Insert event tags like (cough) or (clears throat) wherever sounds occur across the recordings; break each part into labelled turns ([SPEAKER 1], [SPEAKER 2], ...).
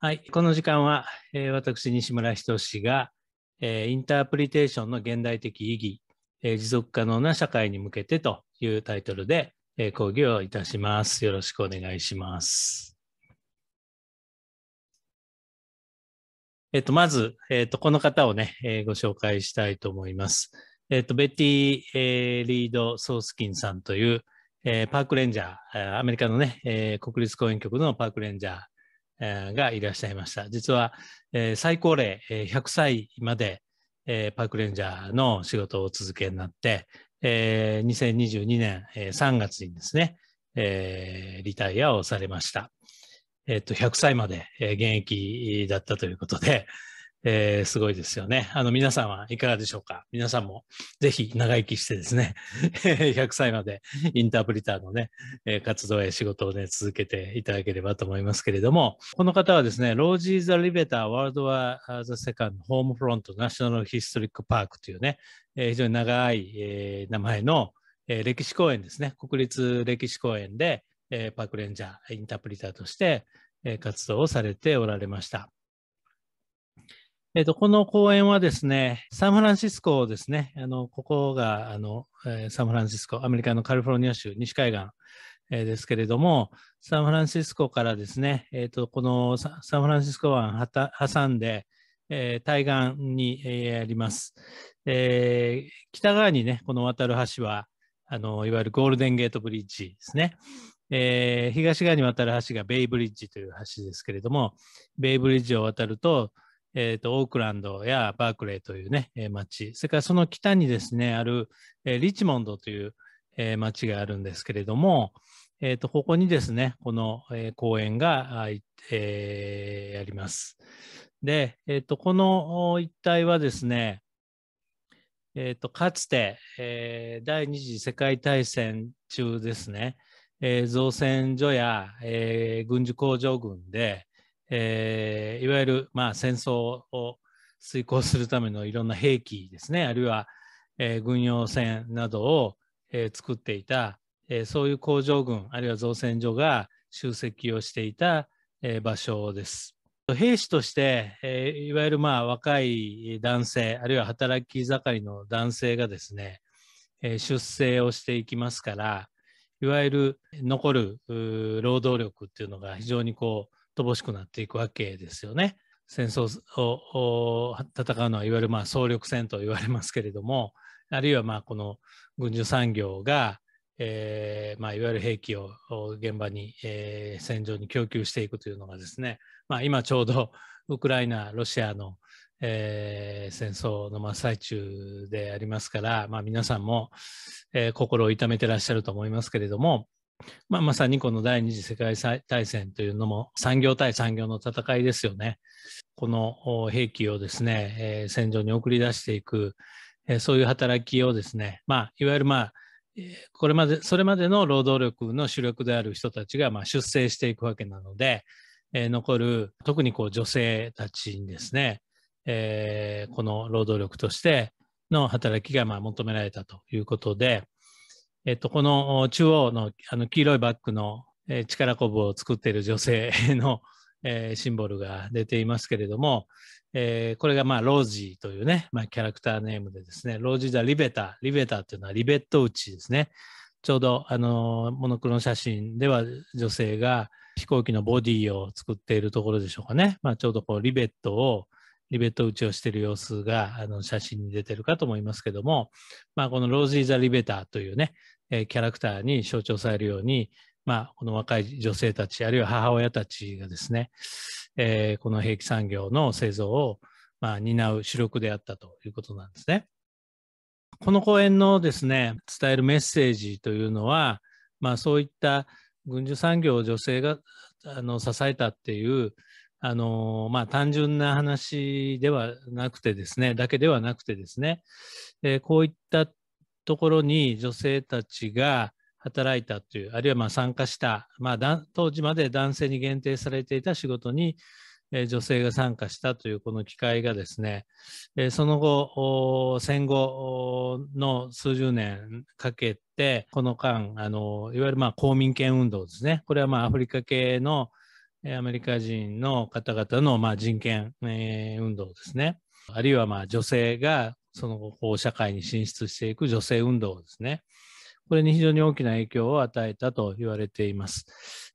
[SPEAKER 1] はい、この時間は、えー、私、西村仁が、えー、インタープリテーションの現代的意義、えー、持続可能な社会に向けてというタイトルで、えー、講義をいたします。よろしくお願いします。えっ、ー、と、まず、えっ、ー、と、この方をね、えー、ご紹介したいと思います。えっ、ー、と、ベティ、えー、リード・ソースキンさんという、えー、パークレンジャー、アメリカのね、えー、国立公園局のパークレンジャー、がいらっしゃいました。実は、えー、最高齢、えー、100歳まで、えー、パークレンジャーの仕事を続けになって、えー、2022年、えー、3月にですね、えー、リタイアをされました。えっと、100歳まで、えー、現役だったということで、えー、すごいですよね。あの、皆さんはいかがでしょうか皆さんもぜひ長生きしてですね、(laughs) 100歳までインタープリターのね、活動や仕事をね、続けていただければと思いますけれども、この方はですね、ロージー・ザ・リベター・ワールド・ワー・ザ・セカンド・ホームフロント・ナショナル・ヒストリック・パークというね、えー、非常に長い、えー、名前の、えー、歴史公園ですね、国立歴史公園で、えー、パークレンジャー、インタープリターとして、えー、活動をされておられました。えっ、ー、と、この公園はですね、サンフランシスコですね、あの、ここが、あの、えサンフランシスコ、アメリカのカリフォルニア州西海岸、えー、ですけれども、サンフランシスコからですね、えっ、ー、と、このサンフランシスコ湾挟んで、えー、対岸に、えー、あります、えー。北側にね、この渡る橋は、あの、いわゆるゴールデンゲートブリッジですね。えー、東側に渡る橋がベイブリッジという橋ですけれども、ベイブリッジを渡ると、えっ、ー、と、オークランドやバークレーというね、えー、町、それからその北にですね、ある、えー、リッチモンドという、えー、町があるんですけれども、えっ、ー、と、ここにですね、この、えー、公園が、あえー、あります。で、えっ、ー、と、この一帯はですね、えっ、ー、と、かつて、えー、第二次世界大戦中ですね、えー、造船所や、えー、軍需工場群で、えー、いわゆる、まあ、戦争を遂行するためのいろんな兵器ですねあるいは、えー、軍用船などを、えー、作っていた、えそういう工場群あるいは造船所が集積をしていた、え場所です。兵士として、えいわゆるまあ若い男性あるいは働き盛りの男性がですね、え出征をしていきますからいわゆる残る労働力っていうのが非常にこう乏しくなっていくわけですよね。戦争を戦うのはいわゆるまあ総力戦と言われますけれどもあるいはまあこの軍需産業が、えーまあ、いわゆる兵器を現場に、えー、戦場に供給していくというのがですね、まあ、今ちょうど (laughs) ウクライナロシアの、えー、戦争の真っ最中でありますから、まあ、皆さんも、えー、心を痛めてらっしゃると思いますけれどもまあ、まさにこの第二次世界大戦というのも産業対産業の戦いですよね。この兵器をですね、えー、戦場に送り出していく、えー、そういう働きをですね、まあ、いわゆるまあ、これまで、それまでの労働力の主力である人たちがまあ出征していくわけなので、えー、残る、特にこう女性たちにですね、えー、この労働力としての働きがまあ求められたということで、えっと、この中央のあの黄色いバッグの、えー、力こぶを作っている女性の、(laughs) えー、シンボルが出ていますけれども、えー、これがまあロージーというね、まあ、キャラクターネームでですね、ロージー・ザ・リベタ、リベタというのはリベット打ちですね。ちょうどあのモノクロの写真では女性が飛行機のボディを作っているところでしょうかね。まあ、ちょうどこうリベットをリベット打ちをしている様子があの写真に出てるかと思いますけども、まあ、このロージー・ザ・リベターというね、えー、キャラクターに象徴されるように、まあ、この若い女性たち、あるいは母親たちがですね、えー、この兵器産業の製造を、まあ、担う主力であったということなんですね。この講演のですね、伝えるメッセージというのは、まあ、そういった軍需産業を女性があの支えたっていう、あのまあ、単純な話ではなくてですね、だけではなくてですね、えー、こういったところに女性たちが働いたというあるいはま参加した、まあ、当時まで男性に限定されていた仕事に女性が参加したというこの機会がですねその後戦後の数十年かけてこの間あのいわゆるま公民権運動ですねこれはまあアフリカ系のアメリカ人の方々のま人権運動ですねあるいはま女性がその後、こう、社会に進出していく女性運動ですね。これに非常に大きな影響を与えたと言われています。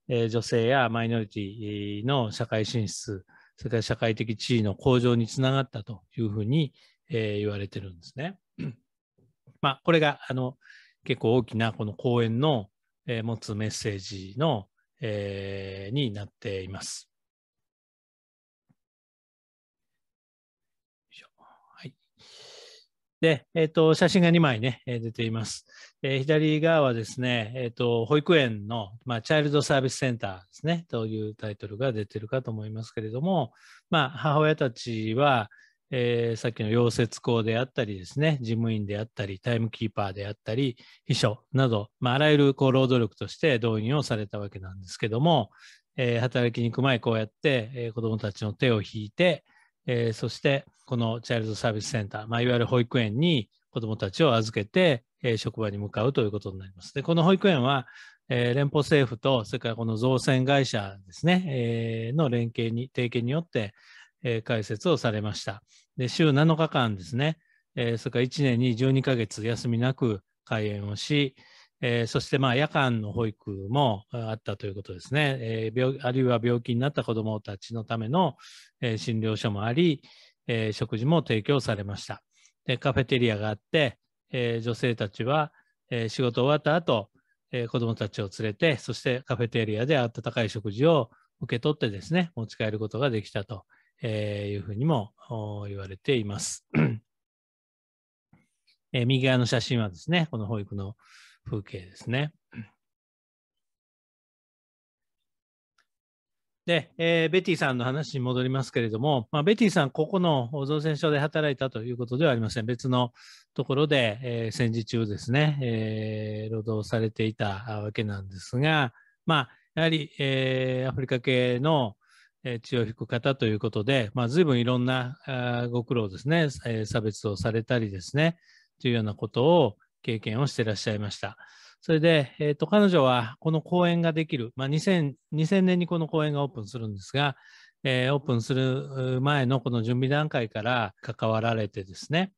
[SPEAKER 1] えー、女性やマイノリティの社会進出、それから社会的地位の向上につながったというふうに、えー、言われてるんですね。(clears throat) まあ、これがあの結構大きなこの講演の、えー、持つメッセージの、えー、になっています。で、えっ、ー、と、写真が2枚ね、え出ています。えー、左側はですね、えっ、と、保育園の、まあ、チャイルドサービスセンターですね、というタイトルが出てるかと思いますけれども、まあ、母親たちは、えさっきの溶接工であったりですね、事務員であったり、タイムキーパーであったり、秘書など、まあ、あらゆるこう労働力として動員をされたわけなんですけども、え働きに行く前、こうやって、えー、子どもたちの手を引いて、えそして、このチャイルドサービスセンター、まあ、いわゆる保育園に子どもたちを預けて、えー、職場に向かうということになります。で、この保育園は、えー、連邦政府と、それからこの造船会社ですね、えー、の連携に、提携によって、えー、開設をされました。で、週7日間ですね、えー、それから1年に12ヶ月休みなく開園をし、えー、そしてまあ夜間の保育もあったということですね、えー、病あるいは病気になった子どもたちのための、えー、診療所もあり、えー、食事も提供されました。でカフェテリアがあって、えー、女性たちは、えー、仕事終わった後、えー、子どもたちを連れてそしてカフェテリアで温かい食事を受け取ってですね持ち帰ることができたというふうにも言われています。(clears throat) えー、右側の写真はですねこの保育の風景ですね。で、えー、ベティさんの話に戻りますけれども、まあ、ベティさん、ここの造船所で働いたということではありません。別のところで、えー、戦時中ですね、えー、労働されていたわけなんですが、まあ、やはり、えー、アフリカ系の血を引く方ということで、まあ、随分いろんなご苦労ですね、差別をされたりですね、というようなことを経験をしていらっしゃいました。それで、えーと、彼女はこの公演ができる、まあ2000、2000, 年にこの公演がオープンするんですが、えー、オープンする前のこの準備段階から関わられてですね、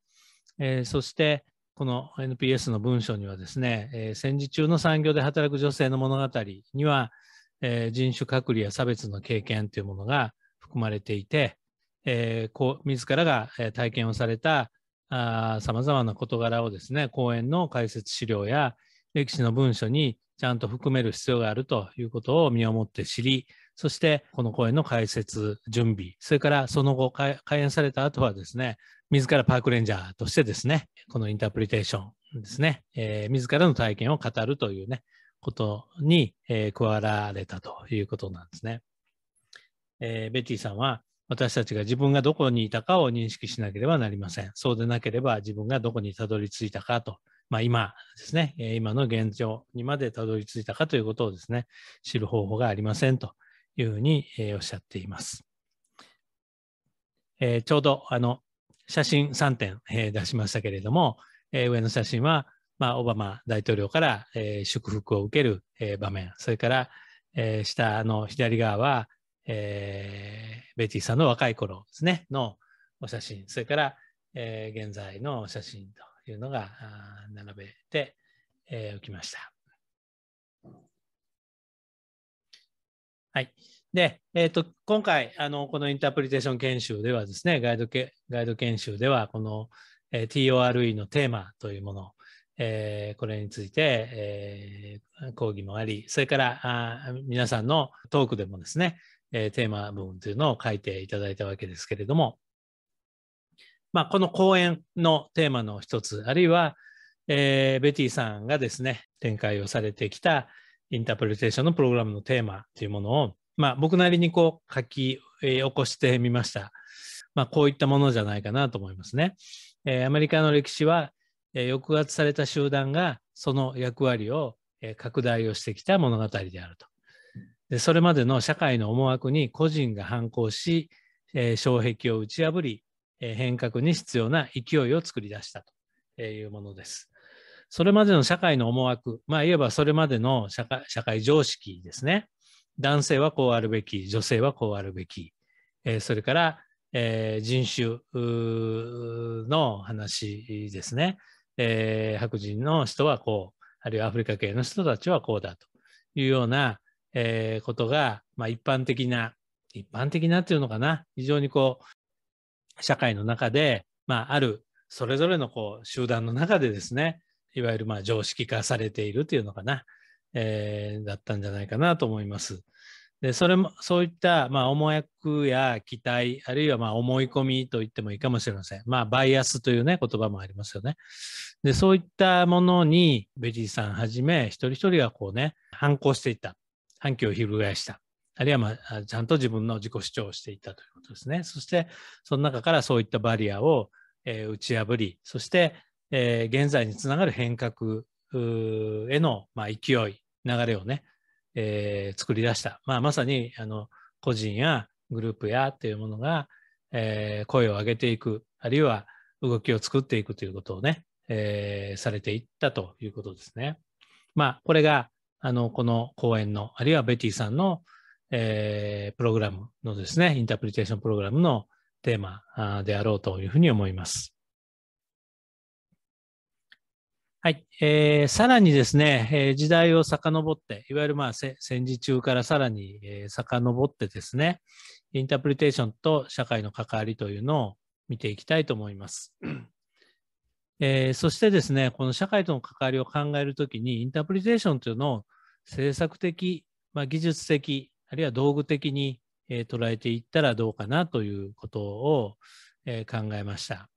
[SPEAKER 1] えー、そしてこの NPS の文章にはですね、えー、戦時中の産業で働く女性の物語には、えー、人種隔離や差別の経験というものが含まれていて、えー、こう自らが体験をされたさまざまな事柄をですね講演の解説資料や歴史の文書にちゃんと含める必要があるということを身をもって知り、そしてこの公の解説、準備、それからその後開演された後はですね、自らパークレンジャーとしてですね、このインタープリテーションですね、えー、自らの体験を語るというね、ことに、えー、加わられたということなんですね。えー、ベティさんは、私たちが自分がどこにいたかを認識しなければなりません。そうでなければ自分がどこにたどり着いたかとまあ、今ですね、今の現状にまでたどり着いたかということをですね、知る方法がありませんというふうにおっしゃっています。えー、ちょうどあの写真3点、えー、出しましたけれども、えー、上の写真は、まあ、オバマ大統領から、えー、祝福を受ける、えー、場面、それから、えー、下の左側は、えー、ベティさんの若い頃ですね、のお写真、それから、えー、現在のお写真というのが並べて、えー、おきました。はい。で、えーと、今回あの、このインタープリテーション研修ではですね、ガイドガイド研修では、この、えー、TORE のテーマというもの、えー、これについて、えー、講義もあり、それからあ皆さんのトークでもですね、えー、テーマ部分というのを書いていただいたわけですけれども、まあ、この講演のテーマの一つ、あるいは、えー、ベティさんがですね、展開をされてきたインタープレテーションのプログラムのテーマというものを、まあ、僕なりにこう書き、えー、起こしてみました。まあ、こういったものじゃないかなと思いますね。えー、アメリカの歴史は、えー、抑圧された集団がその役割を、えー、拡大をしてきた物語であると。でそれまでの社会の思惑に個人が反抗し、え障壁を打ち破り、変革に必要な勢いを作り出したというものです。それまでの社会の思惑、まあ、いわばそれまでの社会常識ですね。男性はこうあるべき、女性はこうあるべき、えそれから、え人種の話ですね、え白人の人はこう、あるいはアフリカ系の人たちはこうだというような、えことが、まあ、一般的な、一般的なっていうのかな、非常にこう、社会の中で、まあ、あるそれぞれのこう集団の中でですねいわゆるまあ常識化されているというのかな、えー、だったんじゃないかなと思います。でそれもそういったまあ思惑や期待あるいはまあ思い込みと言ってもいいかもしれません。まあバイアスというね言葉もありますよね。でそういったものにベリーさんはじめ一人一人がこうね反抗していった反旗を翻したあるいは、まあ、ちゃんと自分の自己主張をしていったということですね。そして、その中からそういったバリアを、えー、打ち破り、そして、えー、現在につながる変革への、まあ、勢い、流れをね、えー、作り出した。まあ、まさにあの個人やグループやというものが、えー、声を上げていく、あるいは動きを作っていくということをね、えー、されていったということですね。まあ、これが、あの、この講演の、あるいはベティさんのえー、プログラムのですね、インタープリテーションプログラムのテーマであろうというふうに思います。はい、えー、さらにですね、えー、時代を遡って、いわゆるまあ戦時中からさらに、えー、遡ってですね、インタープリテーションと社会の関わりというのを見ていきたいと思います。(clears throat) えー、そしてですね、この社会との関わりを考えるときに、インタープリテーションというのを政策的、まあ、技術的、あるいは道具的に、えー、捉えていったらどうかなということを、えー、考えました。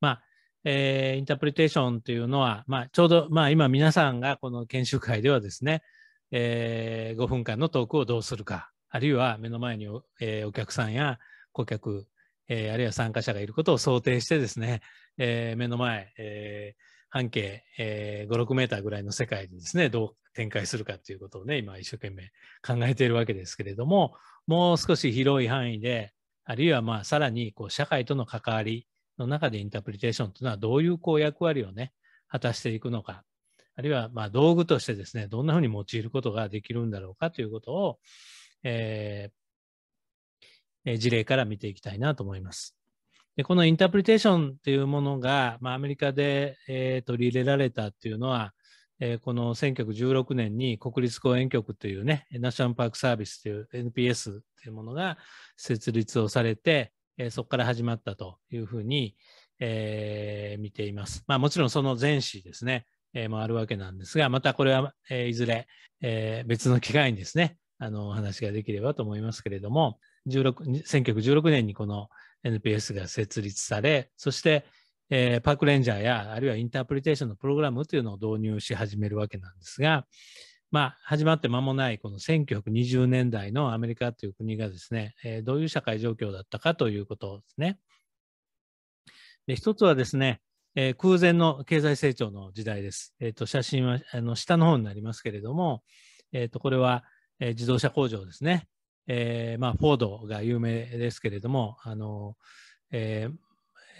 [SPEAKER 1] まあえー、インタープリテーションというのは、まあ、ちょうど、まあ、今皆さんがこの研修会ではですね、えー、5分間のトークをどうするか、あるいは目の前にお,、えー、お客さんや顧客、えー、あるいは参加者がいることを想定してですね、えー、目の前、えー半径、えー、5、6メーターぐらいの世界でですね、どう展開するかということをね、今一生懸命考えているわけですけれども、もう少し広い範囲で、あるいはまあさらにこう社会との関わりの中でインタープリテーションというのはどういうこう役割をね、果たしていくのか、あるいはま道具としてですね、どんなふうに用いることができるんだろうかということを、えー、事例から見ていきたいなと思います。で、このインタープリテーションというものが、まあ、アメリカで、えー、取り入れられたというのは、えー、この1916年に国立公園局というね、ナショナルパークサービスという NPS というものが設立をされて、えー、そこから始まったというふうに、えー、見ています。まあ、もちろんその前史ですね、えー、もあるわけなんですが、またこれは、えー、いずれ、えー、別の機会にですね、あのお話ができればと思いますけれども、16 1916年にこの NPS が設立され、そして、えー、パークレンジャーや、あるいはインタープリテーションのプログラムというのを導入し始めるわけなんですが、まあ、始まって間もない、この1920年代のアメリカという国がですね、えー、どういう社会状況だったかということですね。で一つはですね、えー、空前の経済成長の時代です。えーと、写真はあの下の方になりますけれども、えーと、とこれは、えー、自動車工場ですね。えー、まあ、フォードが有名ですけれども、あのえ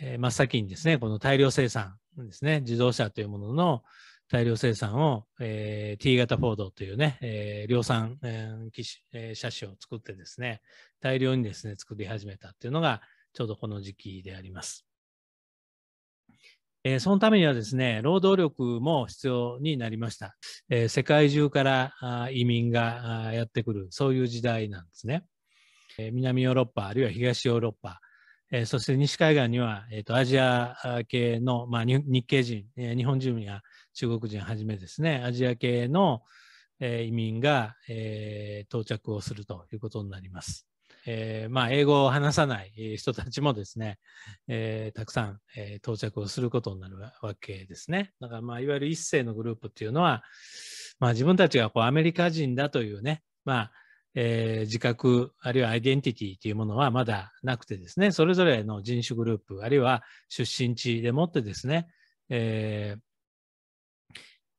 [SPEAKER 1] ー、真っ先にですね、この大量生産ですね、自動車というものの大量生産を、えー、T 型フォードというね、えー、量産、えー、機種車種を作ってですね、大量にですね、作り始めたというのが、ちょうどこの時期であります。えー、そのためにはですね、労働力も必要になりました。えー、世界中から移民がやってくる、そういう時代なんですね。えー、南ヨーロッパ、あるいは東ヨーロッパ、えそして西海岸には、えーと、アジア系の、まあ、日系人、え日本人や中国人はじめですね、アジア系の、え移民が、え到着をするということになります。えー、まあ、英語を話さない人たちもですね、えー、たくさん、えー、到着をすることになるわけですね。だから、まあ、いわゆる一世のグループっていうのは、まあ、自分たちがこうアメリカ人だというね、まあえー、自覚、あるいはアイデンティティというものはまだなくてですね、それぞれの人種グループ、あるいは出身地でもってですね、えー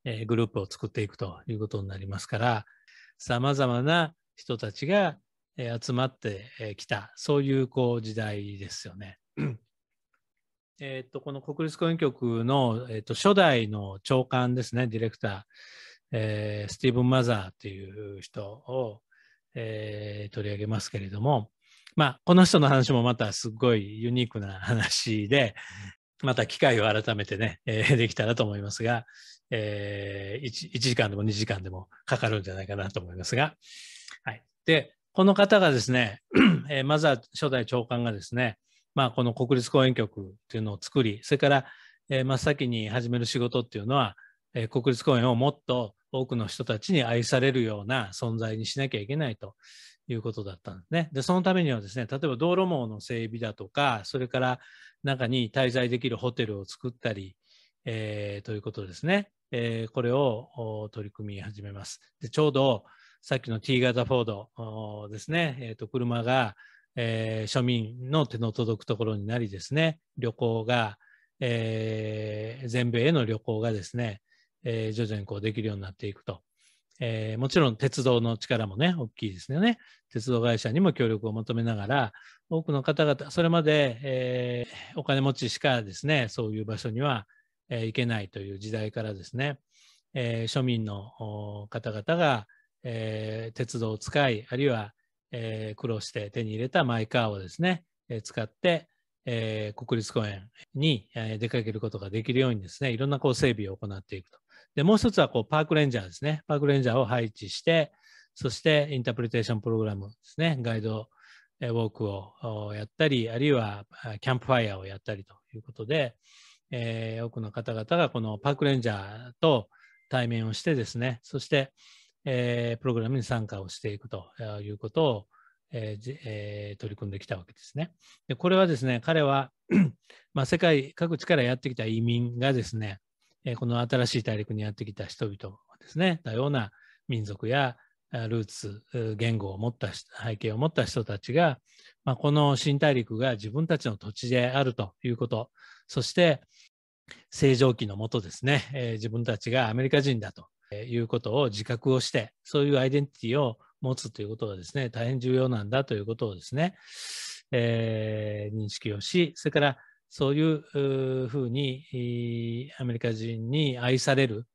[SPEAKER 1] えグループを作っていくということになりますから、さまざまな人たちがえ集まってきた、そういうこう時代ですよね。えっと、この国立公園局の、えっと、初代の長官ですね、ディレクター、えー、スティーブン・マザーという人を、えー、取り上げますけれども、まあ、この人の話もまたすごいユニークな話で、また機会を改めてね、えー、できたらと思いますが、えー1、1時間でも2時間でもかかるんじゃないかなと思いますが、はい。で、この方がですね、(clears throat) えー、まずは初代長官がですね、まあ、この国立公園局っていうのを作り、それから、えー、真っ先に始める仕事っていうのは、えー、国立公園をもっと多くの人たちに愛されるような存在にしなきゃいけないということだったんですね。で、そのためにはですね、例えば道路網の整備だとか、それから中に滞在できるホテルを作ったり、えー、ということですね。えー、これを取り組み始めます。でちょうど、さっきの T 型フォードですね、えー、と車が、えー、庶民の手の届くところになりですね、旅行が、えー、全米への旅行がですね、えー、徐々にこうできるようになっていくと。えー、もちろん鉄道の力もね、大きいですよね。鉄道会社にも協力を求めながら、多くの方々、それまで、えお金持ちしかですね、そういう場所には、え行けないという時代からですね、え庶民の方々が、えー、鉄道を使い、あるいは、えー、苦労して手に入れたマイカーをですね、えー、使って、えー、国立公園に、えー、出かけることができるようにですね、いろんなこう整備を行っていくと。で、もう一つはこうパークレンジャーですね。パークレンジャーを配置して、そしてインタープリテーションプログラムですね、ガイド、えー、ウォークをやったり、あるいはキャンプファイヤーをやったりということで、えー、多くの方々がこのパークレンジャーと対面をしてですね、そして、えー、プログラムに参加をしていくということを、えーえー、取り組んできたわけですね。でこれはですね彼は (clears throat) まあ、世界各地からやってきた移民がですね、えこの新しい大陸にやってきた人々ですね多様な民族やルーツ言語を持った背景を持った人たちが、まあ、この新大陸が自分たちの土地であるということそして正常期のもとですね、えー、自分たちがアメリカ人だということを自覚をして、そういうアイデンティティを持つということがですね、大変重要なんだということをですね、えー、認識をし、それからそういうふうにアメリカ人に愛される、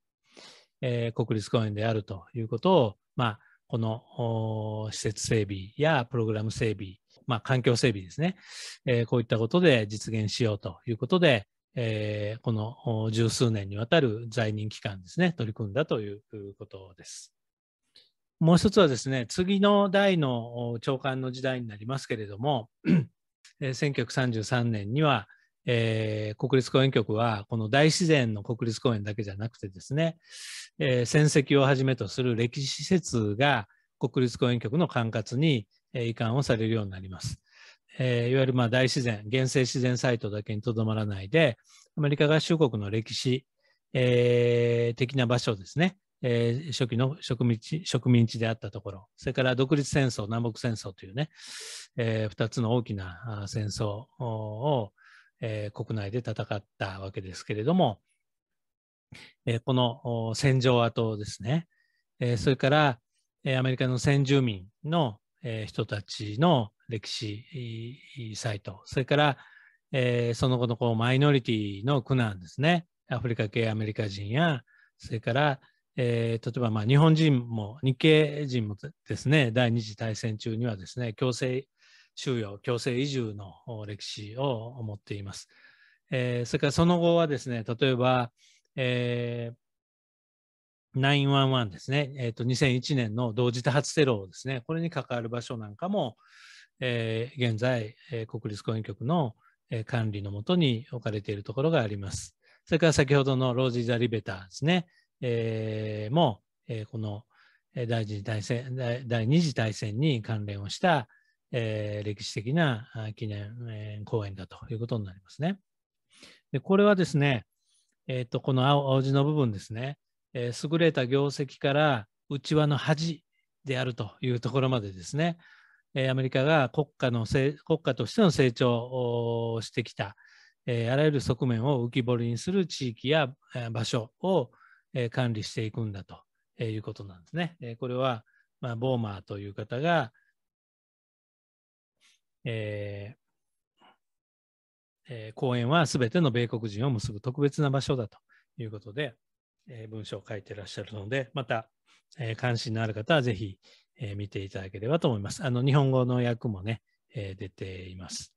[SPEAKER 1] えー、国立公園であるということを、まあ、この施設整備やプログラム整備、まあ、環境整備ですね、えー、こういったことで実現しようということで、えー、この十数年にわたる在任期間ですね、取り組んだということです。もう一つはですね、次の代の長官の時代になりますけれども、1933年には、えー、国立公園局はこの大自然の国立公園だけじゃなくてですね、えー、戦跡をはじめとする歴史施設が国立公園局の管轄に移管をされるようになります。えー、いわゆるまあ大自然、原生自然サイトだけにとどまらないで、アメリカ合衆国の歴史、えー、的な場所ですね、えー、初期の植民地植民地であったところ、それから独立戦争、南北戦争というね、えー、2つの大きな戦争を、えー、国内で戦ったわけですけれども、えー、この戦場跡ですね、えー、それから、えー、アメリカの先住民のえ人たちの歴史サイト、それから、えその後のこうマイノリティの苦難ですね、アフリカ系アメリカ人や、それから、え例えばまあ日本人も日系人もですね、第二次大戦中にはですね、強制収容、強制移住の歴史を持っています。えそれからその後はですね、例えば、えー、911ですね、えーと、2001年の同時多発テロですね、これに関わる場所なんかも、えー、現在、えー、国立公園局の、えー、管理のもとに置かれているところがあります。それから先ほどのロージー・ザ・リベターですね、えー、も、えー、この第二次大戦第二次大戦に関連をした、えー、歴史的な記念、えー、公演だということになりますね。でこれはですね、えーと、とこの青青字の部分ですね、えー、優れた業績から内輪の恥であるというところまでですね、えー、アメリカが国家の国家としての成長をしてきた、えー、あらゆる側面を浮き彫りにする地域や場所を、えー、管理していくんだと、えー、いうことなんですね。えー、これは、まあ、ボーマーという方が、えーえー、公園はすべての米国人を結ぶ特別な場所だということで、えー、文章を書いていらっしゃるので、また、えー、関心のある方はぜひ、えー、見ていただければと思います。あの、日本語の訳もね、えー、出ています。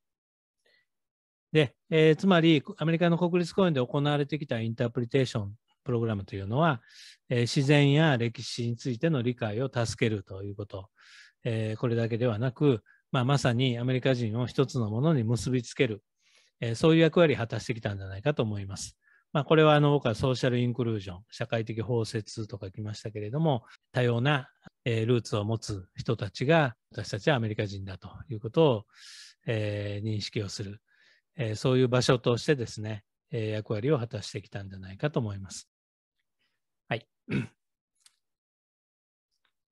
[SPEAKER 1] で、えー、つまり、アメリカの国立公園で行われてきたインタープリテーションプログラムというのは、えー、自然や歴史についての理解を助けるということ、えー、これだけではなく、まあ、まさにアメリカ人を一つのものに結びつける、えー、そういう役割を果たしてきたんじゃないかと思います。まあ、これはあの僕はソーシャルインクルージョン、社会的包摂とか来ましたけれども、多様な、えルーツを持つ人たちが、私たちはアメリカ人だということを、え認識をする、えそういう場所としてですね、え役割を果たしてきたんじゃないかと思います。はい。(clears throat)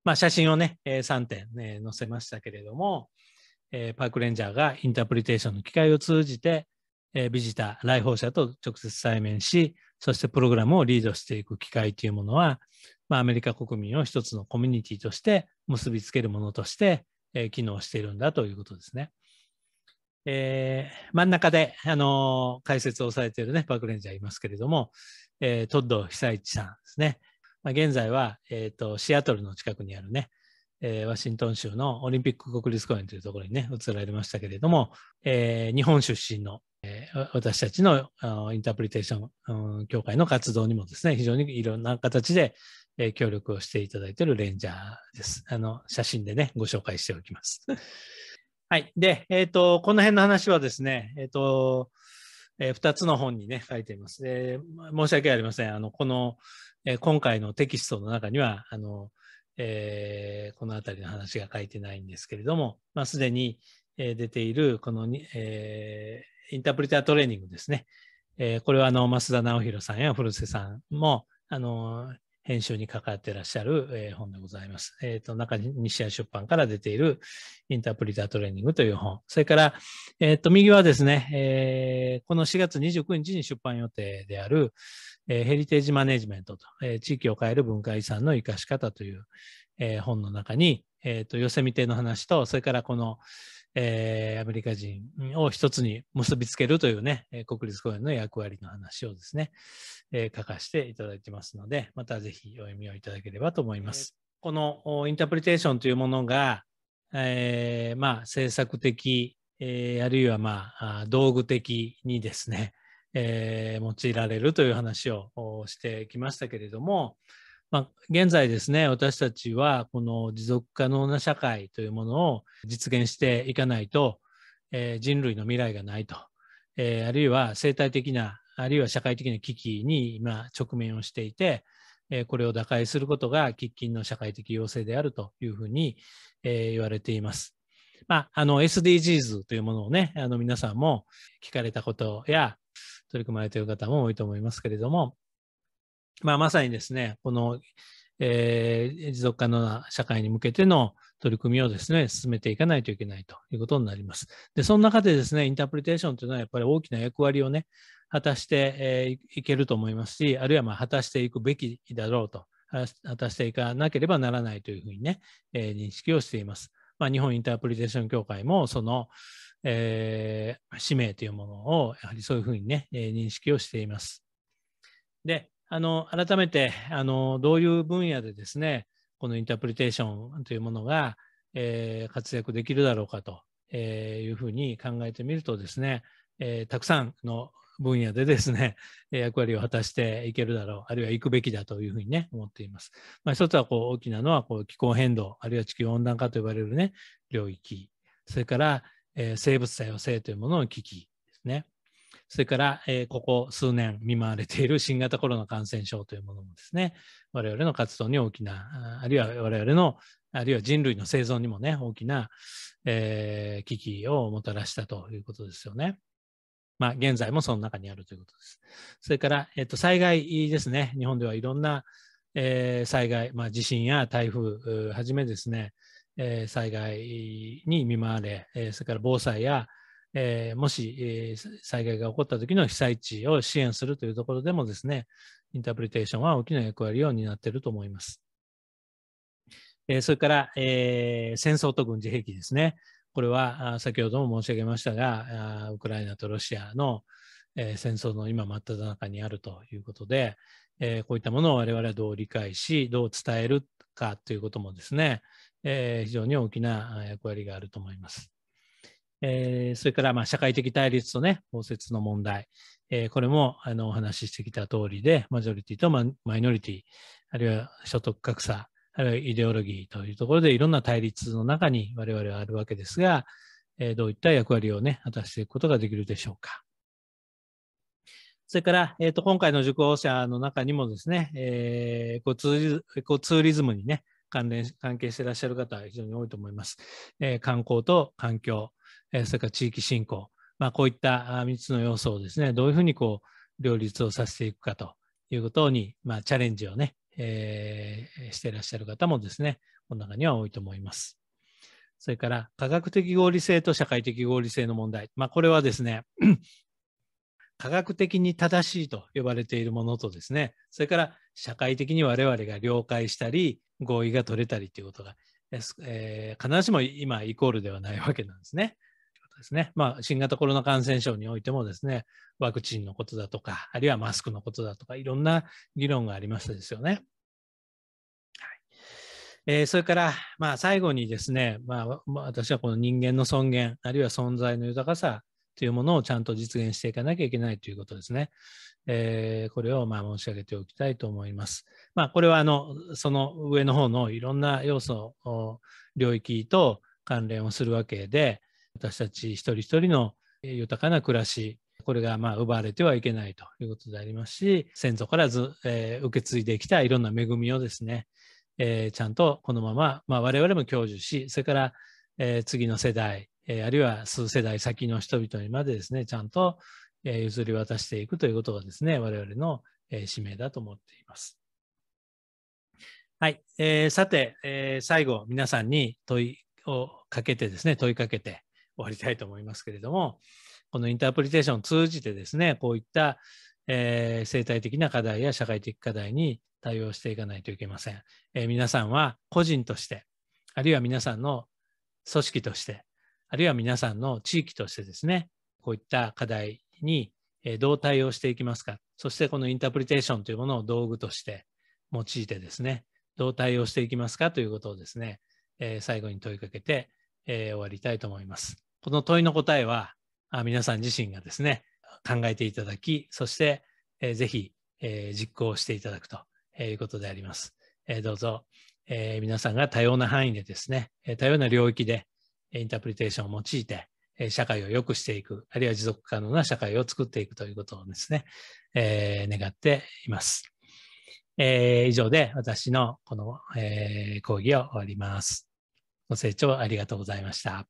[SPEAKER 1] まあ、写真をね、え3点、ね、載せましたけれども、えパークレンジャーがインタープリテーションの機会を通じて、えー、ビジター、来訪者と直接対面し、そしてプログラムをリードしていく機会というものは、まあ、アメリカ国民を一つのコミュニティとして結びつけるものとして、えー、機能しているんだということですね。えー、真ん中で、あのー、解説をされているね、パークレンジャーいますけれども、えー、トッド久一さんですね。まあ、現在は、えーと、とシアトルの近くにあるね、えー、ワシントン州のオリンピック国立公園というところにね、移られましたけれども、えー、日本出身の私たちのインタープリテーション協会の活動にもですね、非常にいろんな形で協力をしていただいているレンジャーです。あの、写真でね、ご紹介しておきます。(laughs) はい。で、えっ、ー、と、この辺の話はですね、えっ、ー、と、えー、2つの本にね、書いています。えー、申し訳ありません。あの、この、え今回のテキストの中には、あの、えこの辺りの話が書いてないんですけれども、まあ、すでに、え出ている、この、えインタープリタートレーニングですね。えー、これはあの、増田直弘さんや古瀬さんも、あの、編集に関わってらっしゃる、えー、本でございます。えにー、と、中西谷出版から出ているインタープリタートレーニングという本。それから、えー、と、右はですね、えー、この4月29日に出版予定である、えー、ヘリテージマネジメントと、えー、地域を変える文化遺産の生かし方という、えー、本の中に、えー、と、寄せみての話と、それからこの、えー、アメリカ人を一つに結びつけるというね、国立公園の役割の話をですね、えー、書かせていただいてますので、またぜひお読みをいただければと思います。このインタープリテーションというものが、えー、まあ、政策的、えー、あるいはまあ、道具的にですね、えー、用いられるという話をしてきましたけれども、まあ、現在ですね、私たちはこの持続可能な社会というものを実現していかないと、えー、人類の未来がないと、えー、あるいは生態的な、あるいは社会的な危機に今直面をしていて、えー、これを打開することが喫緊の社会的要請であるというふうに、えー、言われています。まあ、あの SDGs というものをね、あの皆さんも聞かれたことや取り組まれている方も多いと思いますけれども、まあ、まさにですね、この、えー、持続可能な社会に向けての取り組みをですね、進めていかないといけないということになります。で、その中でですね、インタープリテーションというのはやっぱり大きな役割をね、果たして、えいけると思いますし、あるいはまあ果たしていくべきだろうと、果たしていかなければならないというふうにね、えー、認識をしています。まあ、日本インタープリテーション協会もその、えー、使命というものをやはりそういうふうにね、え認識をしています。で、あの改めてあのどういう分野でですねこのインタープリテーションというものが、えー、活躍できるだろうかと、えー、いうふうに考えてみるとですね、えー、たくさんの分野でですね (laughs) 役割を果たしていけるだろうあるいは行くべきだというふうにね思っています。まあ、一つはこう大きなのはこう気候変動あるいは地球温暖化と呼ばれるね領域それから、えー、生物多様性というものの危機ですね。それから、えー、ここ数年見舞われている新型コロナ感染症というものもですね、我々の活動に大きな、あるいは我々の、あるいは人類の生存にもね、大きな、えー、危機をもたらしたということですよね。まあ、現在もその中にあるということです。それから、えっと、災害ですね。日本ではいろんな、えー、災害、まあ、地震や台風はじめですね、えー、災害に見舞われ、えー、それから防災やえー、もし、えー、災害が起こった時の被災地を支援するというところでもですね、インタープリテーションは大きな役割を担っていると思います。えー、それから、え戦争と軍事兵器ですね。これは先ほども申し上げましたが、ウクライナとロシアの、え戦争の今真っ只中にあるということで、えこういったものを我々はどう理解し、どう伝えるかということもですね、え非常に大きな役割があると思います。えー、それからまあ社会的対立とね、包摂の問題、えー、これもあのお話ししてきた通りで、マジョリティとマイノリティ、あるいは所得格差、あるいはイデオロギーというところでいろんな対立の中に我々はあるわけですが、えー、どういった役割をね、果たしていくことができるでしょうか。それから、えーと、今回の受講者の中にもですね、えー、エコツーリズムにね、関連関係していらっしゃる方は非常に多いと思います。えー、観光と環境、えそれから地域振興、まあ、こういった3つの要素をですね、どういうふうにこう、両立をさせていくかということに、まあ、チャレンジをね、えー、していらっしゃる方もですね、この中には多いと思います。それから、科学的合理性と社会的合理性の問題。まあ、これはですね、(clears throat) 科学的に正しいと呼ばれているものとですね、それから社会的に我々が了解したり、合意が取れたりということが、えー、必ずしも今イコールではないわけなんですね。ですね、まあ、新型コロナ感染症においてもですね、ワクチンのことだとか、あるいはマスクのことだとか、いろんな議論がありましたですよね。えー、それから、まあ、最後にですね、まあ、私はこの人間の尊厳、あるいは存在の豊かさというものをちゃんと実現していかなきゃいけないということですね。えー、これをまあ申し上げておきたいと思います。まあ、これはあのその上の方のいろんな要素、領域と関連をするわけで、私たち一人一人の豊かな暮らし、これがまあ奪われてはいけないということでありますし、先祖からず、えー、受け継いできたいろんな恵みをですね、えー、ちゃんとこのまま、まあ、我々も享受し、それから、えー、次の世代、えー、あるいは数世代先の人々にまでですね、ちゃんと、えー、譲り渡していくということがですね、我々の、えー、使命だと思っています。はい、えー、さて、えー、最後、皆さんに問いをかけてですね、問いかけて、終わりたいと思いますけれども、このインタープリテーションを通じてですね、こういった、えー、生態的な課題や社会的課題に対応していかないといけません。えー、皆さんは個人として、あるいは皆さんの組織として、あるいは皆さんの地域としてですね、こういった課題にどう対応していきますか、そしてこのインタープリテーションというものを道具として用いてですね、どう対応していきますかということをですね、えー、最後に問いかけてえー、終わりたいと思います。この問いの答えは、あ皆さん自身がですね、考えていただき、そして、えー、ぜひ、えー、実行していただくということであります。えどうぞ、え皆さんが多様な範囲でですね、多様な領域でインタープリテーションを用いて、社会を良くしていく、あるいは持続可能な社会を作っていくということをですね、え願っています。え以上で私のこの、え講義を終わります。ご清聴ありがとうございました。